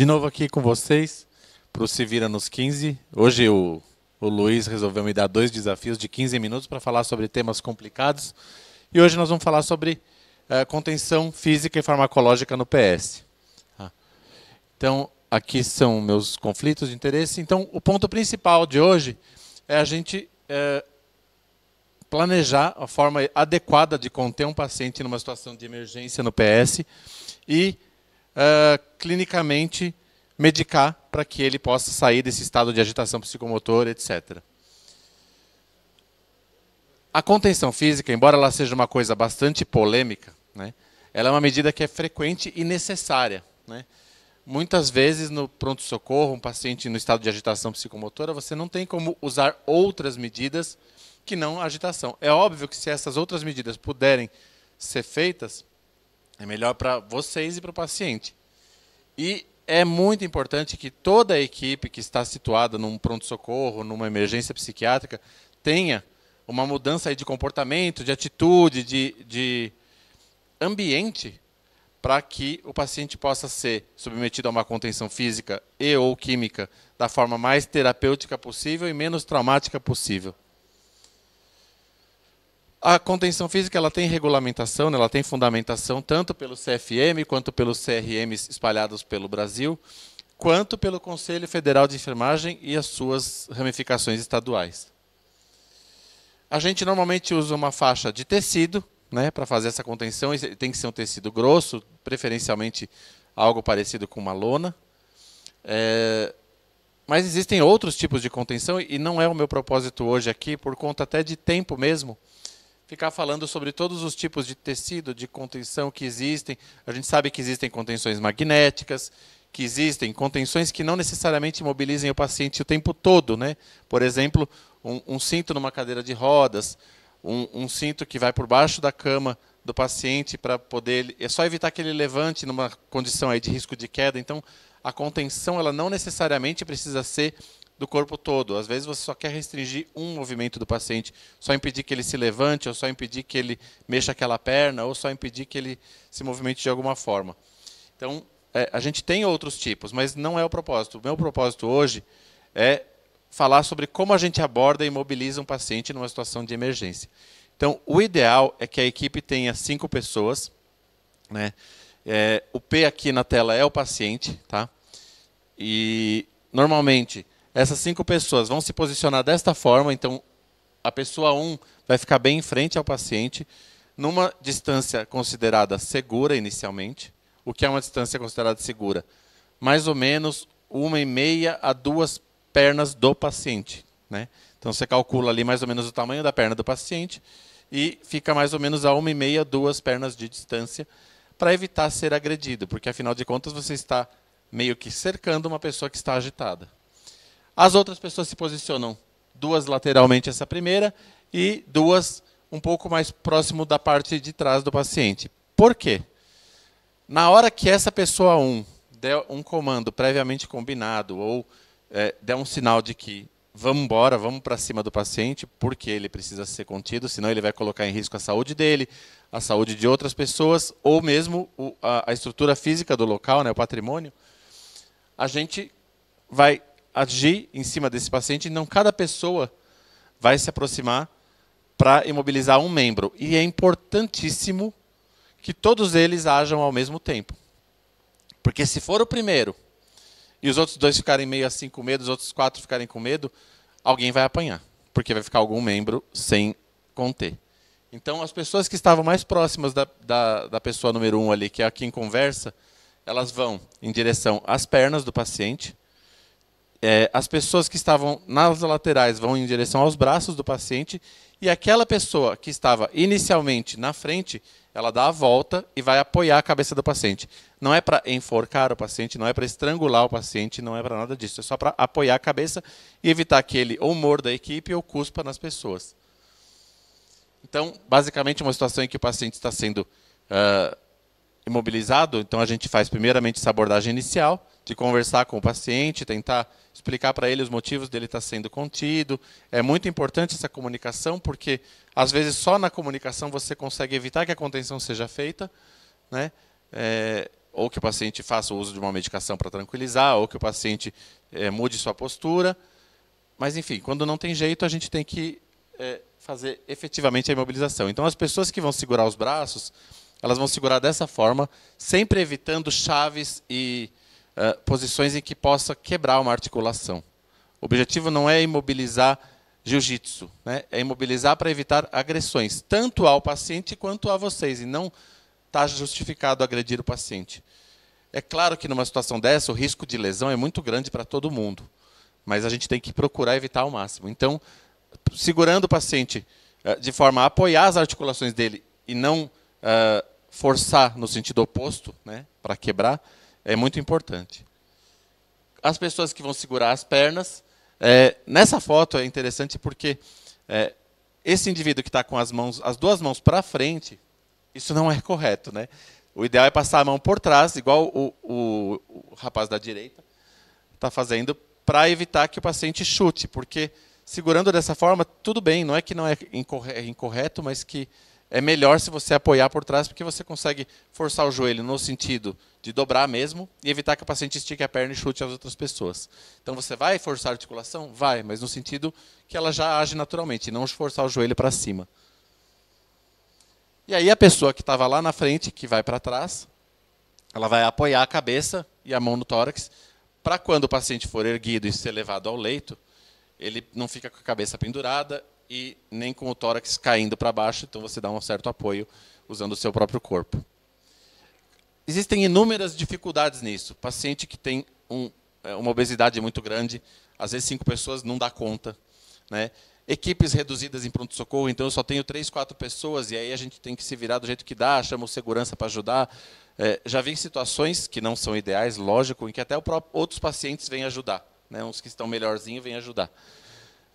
De novo aqui com vocês, para o Se Vira nos 15. Hoje o, o Luiz resolveu me dar dois desafios de 15 minutos para falar sobre temas complicados. E hoje nós vamos falar sobre eh, contenção física e farmacológica no PS. Tá? Então, aqui são meus conflitos de interesse. Então, o ponto principal de hoje é a gente eh, planejar a forma adequada de conter um paciente numa situação de emergência no PS e uh, clinicamente medicar para que ele possa sair desse estado de agitação psicomotora, etc. A contenção física, embora ela seja uma coisa bastante polêmica, né, ela é uma medida que é frequente e necessária. Né? Muitas vezes, no pronto-socorro, um paciente no estado de agitação psicomotora, você não tem como usar outras medidas que não a agitação. É óbvio que se essas outras medidas puderem ser feitas, é melhor para vocês e para o paciente. E é muito importante que toda a equipe que está situada num pronto-socorro, numa emergência psiquiátrica, tenha uma mudança de comportamento, de atitude, de, de ambiente, para que o paciente possa ser submetido a uma contenção física e ou química da forma mais terapêutica possível e menos traumática possível. A contenção física ela tem regulamentação, né? ela tem fundamentação tanto pelo CFM quanto pelos CRMs espalhados pelo Brasil, quanto pelo Conselho Federal de Enfermagem e as suas ramificações estaduais. A gente normalmente usa uma faixa de tecido né, para fazer essa contenção, tem que ser um tecido grosso, preferencialmente algo parecido com uma lona. É, mas existem outros tipos de contenção e não é o meu propósito hoje aqui, por conta até de tempo mesmo ficar falando sobre todos os tipos de tecido, de contenção que existem. A gente sabe que existem contenções magnéticas, que existem contenções que não necessariamente mobilizem o paciente o tempo todo. Né? Por exemplo, um, um cinto numa cadeira de rodas, um, um cinto que vai por baixo da cama do paciente para poder. É só evitar que ele levante numa condição aí de risco de queda. Então, a contenção ela não necessariamente precisa ser do corpo todo. Às vezes você só quer restringir um movimento do paciente, só impedir que ele se levante, ou só impedir que ele mexa aquela perna, ou só impedir que ele se movimente de alguma forma. Então, é, a gente tem outros tipos, mas não é o propósito. O meu propósito hoje é falar sobre como a gente aborda e mobiliza um paciente numa situação de emergência. Então, o ideal é que a equipe tenha cinco pessoas. Né? É, o P aqui na tela é o paciente, tá? E normalmente essas cinco pessoas vão se posicionar desta forma, então a pessoa 1 um vai ficar bem em frente ao paciente, numa distância considerada segura inicialmente. O que é uma distância considerada segura? Mais ou menos uma e meia a duas pernas do paciente. Né? Então você calcula ali mais ou menos o tamanho da perna do paciente e fica mais ou menos a uma e meia, duas pernas de distância para evitar ser agredido, porque afinal de contas você está meio que cercando uma pessoa que está agitada. As outras pessoas se posicionam duas lateralmente essa primeira e duas um pouco mais próximo da parte de trás do paciente. Por quê? Na hora que essa pessoa 1 um der um comando previamente combinado ou é, der um sinal de que vamos embora, vamos para cima do paciente, porque ele precisa ser contido, senão ele vai colocar em risco a saúde dele, a saúde de outras pessoas, ou mesmo a, estrutura física do local, né, o patrimônio, a gente vai agir em cima desse paciente, não cada pessoa vai se aproximar para imobilizar um membro. E é importantíssimo que todos eles ajam ao mesmo tempo. Porque se for o primeiro e os outros dois ficarem meio assim com medo, os outros quatro ficarem com medo, alguém vai apanhar. Porque vai ficar algum membro sem conter. Então, as pessoas que estavam mais próximas da, da, da pessoa número um ali, que é a quem conversa, elas vão em direção às pernas do paciente é, as pessoas que estavam nas laterais vão em direção aos braços do paciente e aquela pessoa que estava inicialmente na frente, ela dá a volta e vai apoiar a cabeça do paciente. Não é para enforcar o paciente, não é para estrangular o paciente, não é para nada disso. É só para apoiar a cabeça e evitar que ele ou morda a equipe ou cuspa nas pessoas. Então, basicamente, é uma situação em que o paciente está sendo uh, imobilizado. Então, a gente faz primeiramente essa abordagem inicial de conversar com o paciente, tentar explicar para ele os motivos dele estar tá sendo contido. É muito importante essa comunicação, porque às vezes só na comunicação você consegue evitar que a contenção seja feita, né? É, ou que o paciente faça o uso de uma medicação para tranquilizar, ou que o paciente é, mude sua postura. Mas, enfim, quando não tem jeito, a gente tem que é, fazer efetivamente a imobilização. Então, as pessoas que vão segurar os braços, elas vão segurar dessa forma, sempre evitando chaves e posições em que possa quebrar uma articulação. O objetivo não é imobilizar jiu-jitsu, né? é imobilizar para evitar agressões, tanto ao paciente quanto a vocês, e não está justificado agredir o paciente. É claro que numa situação dessa, o risco de lesão é muito grande para todo mundo, mas a gente tem que procurar evitar ao máximo. Então, segurando o paciente de forma a apoiar as articulações dele e não uh, forçar no sentido oposto, né, para quebrar, é muito importante. As pessoas que vão segurar as pernas, é, nessa foto é interessante porque é, esse indivíduo que está com as mãos, as duas mãos para frente, isso não é correto, né? O ideal é passar a mão por trás, igual o, o, o rapaz da direita está fazendo, para evitar que o paciente chute, porque segurando dessa forma, tudo bem, não é que não é, é incorreto, mas que é melhor se você apoiar por trás, porque você consegue forçar o joelho no sentido de dobrar mesmo e evitar que o paciente estique a perna e chute as outras pessoas. Então você vai forçar a articulação? Vai, mas no sentido que ela já age naturalmente, não forçar o joelho para cima. E aí a pessoa que estava lá na frente, que vai para trás, ela vai apoiar a cabeça e a mão no tórax, para quando o paciente for erguido e ser levado ao leito, ele não fica com a cabeça pendurada e nem com o tórax caindo para baixo, então você dá um certo apoio usando o seu próprio corpo. Existem inúmeras dificuldades nisso. Paciente que tem um, é, uma obesidade muito grande, às vezes cinco pessoas não dá conta. Né? Equipes reduzidas em pronto-socorro, então eu só tenho três, quatro pessoas, e aí a gente tem que se virar do jeito que dá, chama o segurança para ajudar. É, já vi situações que não são ideais, lógico, em que até próprio, outros pacientes vêm ajudar. Né? Uns que estão melhorzinhos vêm ajudar.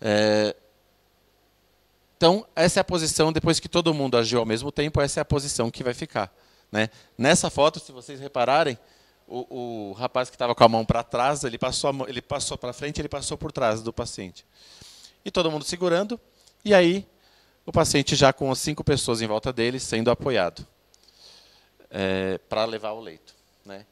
É, então, essa é a posição, depois que todo mundo agiu ao mesmo tempo, essa é a posição que vai ficar. Né? Nessa foto, se vocês repararem, o, o rapaz que estava com a mão para trás, ele passou, ele passou para frente, ele passou por trás do paciente. E todo mundo segurando, e aí o paciente já com as cinco pessoas em volta dele, sendo apoiado é, para levar o leito. Né?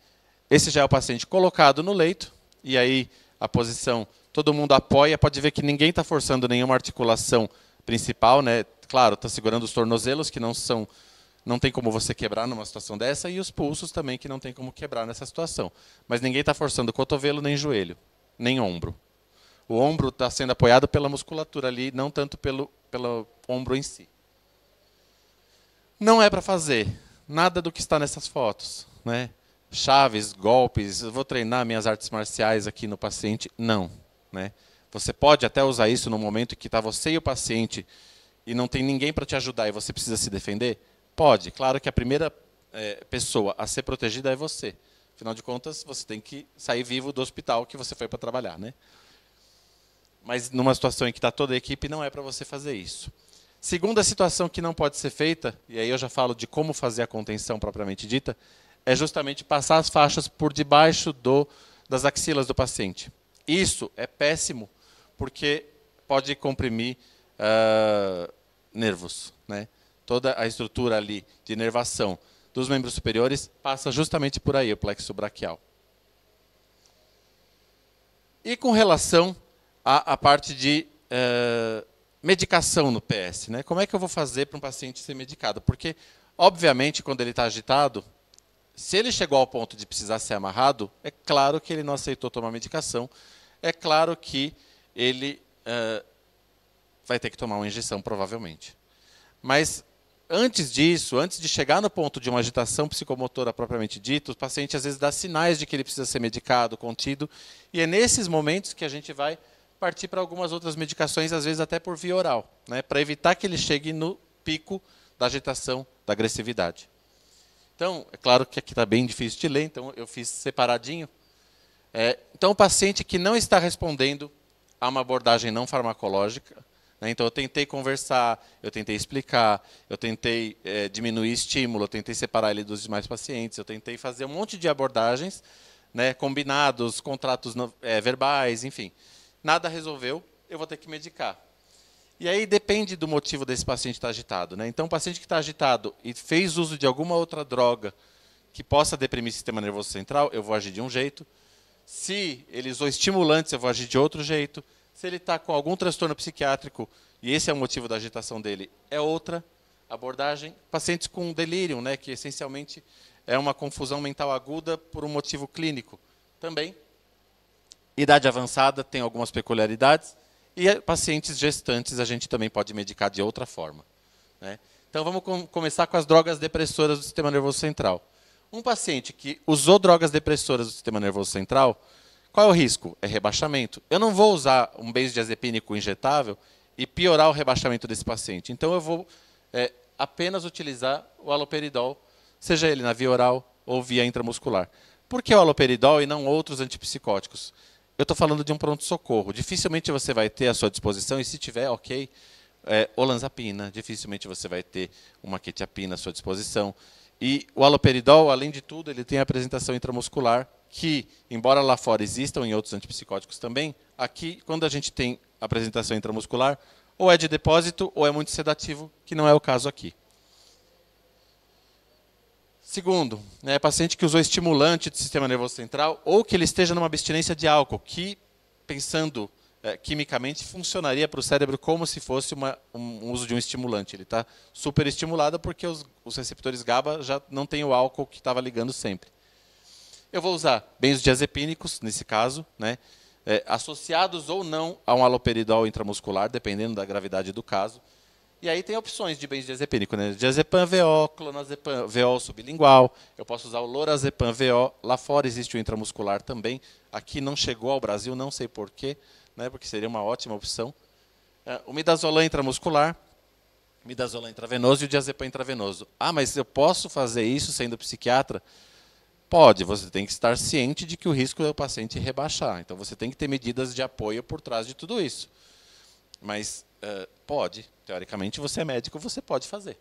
Esse já é o paciente colocado no leito, e aí a posição, todo mundo apoia, pode ver que ninguém está forçando nenhuma articulação principal, né? claro, está segurando os tornozelos, que não são não tem como você quebrar numa situação dessa, e os pulsos também, que não tem como quebrar nessa situação. Mas ninguém está forçando cotovelo, nem joelho, nem ombro. O ombro está sendo apoiado pela musculatura ali, não tanto pelo, pelo ombro em si. Não é para fazer nada do que está nessas fotos. Né? Chaves, golpes, vou treinar minhas artes marciais aqui no paciente. Não. Né? Você pode até usar isso no momento que está você e o paciente e não tem ninguém para te ajudar e você precisa se defender? Pode, claro que a primeira é, pessoa a ser protegida é você. Afinal de contas, você tem que sair vivo do hospital que você foi para trabalhar, né? Mas numa situação em que está toda a equipe, não é para você fazer isso. Segunda situação que não pode ser feita, e aí eu já falo de como fazer a contenção propriamente dita, é justamente passar as faixas por debaixo do, das axilas do paciente. Isso é péssimo, porque pode comprimir uh, nervos. Né? toda a estrutura ali de inervação dos membros superiores passa justamente por aí, o plexo braquial. E com relação à, parte de uh, medicação no PS, né? como é que eu vou fazer para um paciente ser medicado? Porque, obviamente, quando ele está agitado, se ele chegou ao ponto de precisar ser amarrado, é claro que ele não aceitou tomar medicação, é claro que ele uh, vai ter que tomar uma injeção, provavelmente. Mas antes disso, antes de chegar no ponto de uma agitação psicomotora propriamente dita, o paciente às vezes dá sinais de que ele precisa ser medicado, contido, e é nesses momentos que a gente vai partir para algumas outras medicações, às vezes até por via oral, né, para evitar que ele chegue no pico da agitação, da agressividade. Então, é claro que aqui está bem difícil de ler, então eu fiz separadinho. É, então, o paciente que não está respondendo a uma abordagem não farmacológica, né? Então eu tentei conversar, eu tentei explicar, eu tentei é, diminuir estímulo, eu tentei separar ele dos demais pacientes, eu tentei fazer um monte de abordagens, né, combinados, contratos é, verbais, enfim. Nada resolveu, eu vou ter que medicar. E aí depende do motivo desse paciente estar agitado. Né? Então, o paciente que está agitado e fez uso de alguma outra droga que possa deprimir o sistema nervoso central, eu vou agir de um jeito. Se ele usou estimulantes, eu vou agir de outro jeito. Se ele está com algum transtorno psiquiátrico, e esse é o motivo da agitação dele, é outra abordagem. Pacientes com delírio, né, que essencialmente é uma confusão mental aguda por um motivo clínico, também. Idade avançada tem algumas peculiaridades. E pacientes gestantes a gente também pode medicar de outra forma. Né? Então vamos com começar com as drogas depressoras do sistema nervoso central. Um paciente que usou drogas depressoras do sistema nervoso central, qual é o risco? É rebaixamento. Eu não vou usar um benzodiazepínico injetável e piorar o rebaixamento desse paciente. Então, eu vou é, apenas utilizar o aloperidol, seja ele na via oral ou via intramuscular. Por que o aloperidol e não outros antipsicóticos? Eu estou falando de um pronto-socorro. Dificilmente você vai ter à sua disposição, e se tiver, ok, é, olanzapina. Dificilmente você vai ter uma quetiapina à sua disposição. E o haloperidol, além de tudo, ele tem a apresentação intramuscular, que, embora lá fora existam em outros antipsicóticos também, aqui, quando a gente tem apresentação intramuscular, ou é de depósito ou é muito sedativo, que não é o caso aqui. Segundo, né, paciente que usou estimulante do sistema nervoso central ou que ele esteja numa abstinência de álcool, que, pensando é, quimicamente funcionaria para o cérebro como se fosse uma, um uso de um estimulante. Ele está super estimulado porque os, os, receptores GABA já não têm o álcool que estava ligando sempre. Eu vou usar benzodiazepínicos, nesse caso, né, é, associados ou não a um haloperidol intramuscular, dependendo da gravidade do caso. E aí tem opções de benzodiazepínico, né? Diazepam VO, clonazepam VO sublingual. Eu posso usar o lorazepam VO. Lá fora existe o intramuscular também. Aqui não chegou ao Brasil, não sei porquê. quê né, porque seria uma ótima opção. É, o midazolam intramuscular, midazolam intravenoso e o diazepam intravenoso. Ah, mas eu posso fazer isso sendo psiquiatra? Pode, você tem que estar ciente de que o risco é o paciente rebaixar. Então você tem que ter medidas de apoio por trás de tudo isso. Mas uh, pode, teoricamente você é médico, você pode fazer.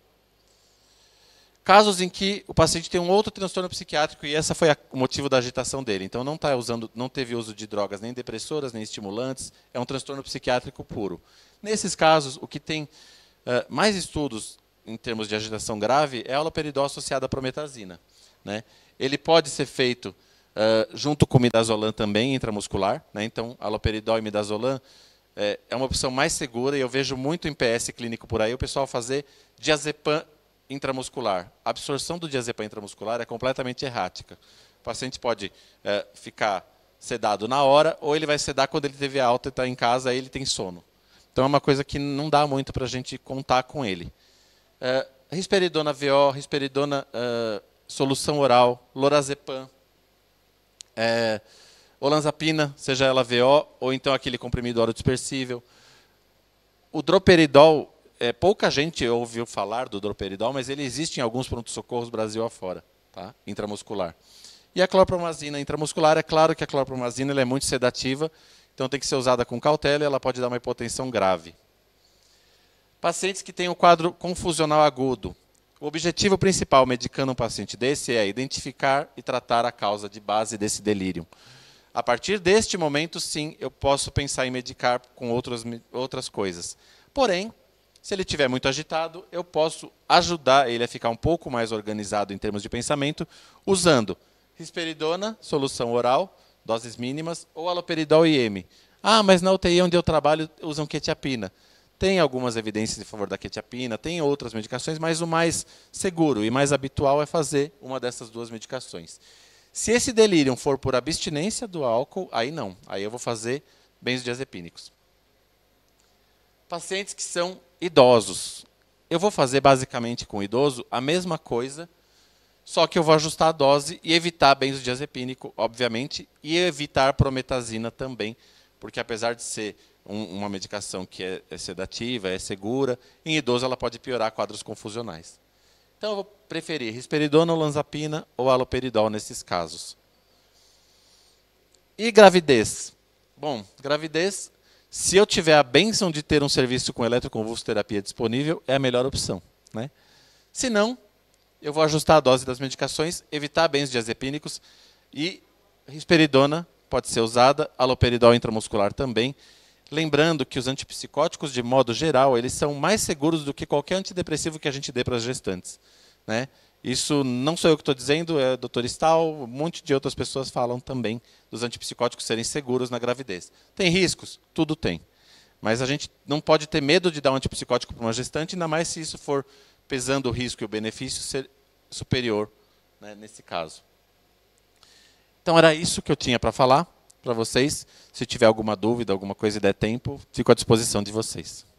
Casos em que o paciente tem um outro transtorno psiquiátrico e essa foi a, o motivo da agitação dele. Então não tá usando, não teve uso de drogas nem depressoras, nem estimulantes, é um transtorno psiquiátrico puro. Nesses casos, o que tem uh, mais estudos em termos de agitação grave é a haloperidol associada à prometazina, né? Ele pode ser feito uh, junto com midazolam também intramuscular, né? Então, haloperidol e midazolam eh, é, uma opção mais segura e eu vejo muito em PS clínico por aí o pessoal fazer diazepam intramuscular. A absorção do diazepam intramuscular é completamente errática. O paciente pode é, ficar sedado na hora, ou ele vai sedar quando ele teve alta e está em casa, aí ele tem sono. Então é uma coisa que não dá muito para a gente contar com ele. É, risperidona VO, risperidona é, solução oral, lorazepam, é, olanzapina, seja ela VO ou então aquele comprimido dispersível. O droperidol é, pouca gente ouviu falar do droperidol, mas ele existe em alguns pronto-socorros Brasil afora, tá? intramuscular. E a clorpromazina intramuscular, é claro que a clorpromazina ela é muito sedativa, então tem que ser usada com cautela e ela pode dar uma hipotensão grave. Pacientes que têm um quadro confusional agudo. O objetivo principal medicando um paciente desse é identificar e tratar a causa de base desse delírio. A partir deste momento, sim, eu posso pensar em medicar com outras, outras coisas. Porém, se ele estiver muito agitado, eu posso ajudar ele a ficar um pouco mais organizado em termos de pensamento, usando risperidona, solução oral, doses mínimas, ou aloperidol IM. Ah, mas na UTI onde eu trabalho usam quetiapina. Tem algumas evidências em favor da quetiapina, tem outras medicações, mas o mais seguro e mais habitual é fazer uma dessas duas medicações. Se esse delírio for por abstinência do álcool, aí não. Aí eu vou fazer benzodiazepínicos. Pacientes que são idosos. Eu vou fazer basicamente com o idoso a mesma coisa, só que eu vou ajustar a dose e evitar benzodiazepínico, obviamente, e evitar prometazina também, porque apesar de ser um, uma medicação que é, é sedativa, é segura, em idoso ela pode piorar quadros confusionais. Então eu vou preferir risperidona, olanzapina ou aloperidol nesses casos. E gravidez? Bom, gravidez se eu tiver a benção de ter um serviço com eletroconvulsoterapia disponível, é a melhor opção. Né? Se não, eu vou ajustar a dose das medicações, evitar bens diazepínicos e risperidona pode ser usada, aloperidol intramuscular também. Lembrando que os antipsicóticos, de modo geral, eles são mais seguros do que qualquer antidepressivo que a gente dê para as gestantes. Né? Isso não sou eu que estou dizendo, é o doutor Stahl, um monte de outras pessoas falam também dos antipsicóticos serem seguros na gravidez. Tem riscos? Tudo tem. Mas a gente não pode ter medo de dar um antipsicótico para uma gestante, ainda mais se isso for, pesando o risco e o benefício, ser superior né, nesse caso. Então era isso que eu tinha para falar para vocês. Se tiver alguma dúvida, alguma coisa e der tempo, fico à disposição de vocês.